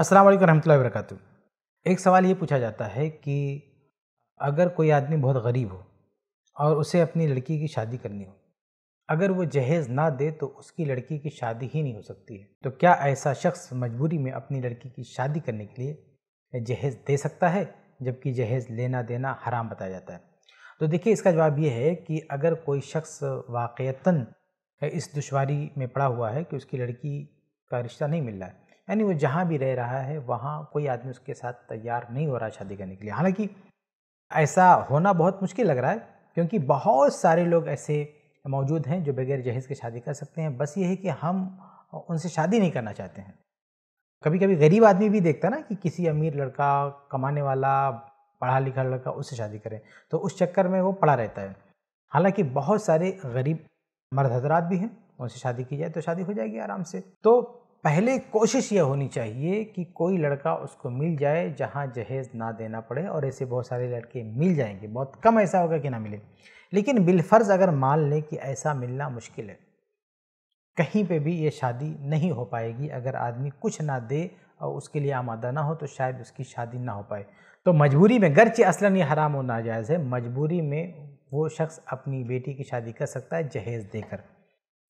अस्सलाम वालेकुम रहमतुल्लाहि बरकातहू एक सवाल ये पूछा जाता है कि अगर कोई आदमी बहुत गरीब हो और उसे अपनी लड़की की शादी करनी हो अगर वो जहेज़ ना दे तो उसकी लड़की की शादी ही नहीं हो सकती है तो क्या ऐसा शख्स मजबूरी में अपनी लड़की की शादी करने के लिए जहेज़ दे सकता है जबकि जहेज़ लेना देना हराम बताया जाता है तो देखिए इसका जवाब ये है कि अगर कोई शख्स वाक़ता इस दुशारी में पड़ा हुआ है कि उसकी लड़की का रिश्ता नहीं मिल रहा है यानी वो जहाँ भी रह रहा है वहाँ कोई आदमी उसके साथ तैयार नहीं हो रहा शादी करने के लिए हालांकि ऐसा होना बहुत मुश्किल लग रहा है क्योंकि बहुत सारे लोग ऐसे मौजूद हैं जो बगैर जहेज़ के शादी कर सकते हैं बस ये है कि हम उनसे शादी नहीं करना चाहते हैं कभी कभी गरीब आदमी भी देखता ना कि किसी अमीर लड़का कमाने वाला पढ़ा लिखा लड़का उससे शादी करें तो उस चक्कर में वो पड़ा रहता है हालांकि बहुत सारे गरीब मर्द हजरात भी हैं उनसे शादी की जाए तो शादी हो जाएगी आराम से तो पहले कोशिश यह होनी चाहिए कि कोई लड़का उसको मिल जाए जहाँ जहेज़ ना देना पड़े और ऐसे बहुत सारे लड़के मिल जाएंगे बहुत कम ऐसा होगा कि ना मिले लेकिन बिलफ़र्ज़ अगर मान लें कि ऐसा मिलना मुश्किल है कहीं पे भी ये शादी नहीं हो पाएगी अगर आदमी कुछ ना दे और उसके लिए आमादा ना हो तो शायद उसकी शादी ना हो पाए तो मजबूरी में गरचे असल ये हराम और नाजायज़ है मजबूरी में वो शख्स अपनी बेटी की शादी कर सकता है जहेज़ देकर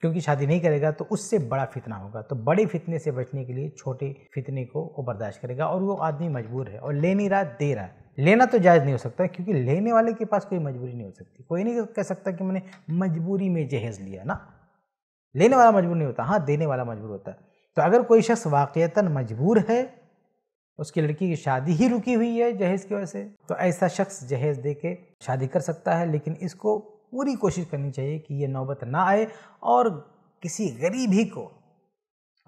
क्योंकि शादी नहीं करेगा तो उससे बड़ा फितना होगा तो बड़े फितने से बचने के लिए छोटे फितने को वो बर्दाश्त करेगा और वो आदमी मजबूर है और ले नहीं रहा दे रहा है लेना तो जायज़ नहीं हो सकता क्योंकि लेने वाले के पास कोई मजबूरी नहीं हो सकती कोई नहीं कह सकता कि मैंने मजबूरी में जहेज़ लिया ना लेने वाला मजबूर नहीं होता हाँ देने वाला मजबूर होता है तो अगर कोई शख्स वाक़ता मजबूर है उसकी लड़की की शादी ही रुकी हुई है जहेज़ की वजह से तो ऐसा शख्स जहेज़ दे के शादी कर सकता है लेकिन इसको पूरी कोशिश करनी चाहिए कि ये नौबत ना आए और किसी गरीब ही को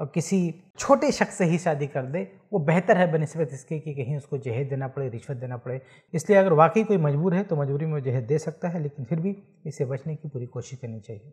और किसी छोटे शख्स से ही शादी कर दे वो बेहतर है बनस्बत इसके कि कहीं उसको जहेज देना पड़े रिश्वत देना पड़े इसलिए अगर वाकई कोई मजबूर है तो मजबूरी में जहेज दे सकता है लेकिन फिर भी इससे बचने की पूरी कोशिश करनी चाहिए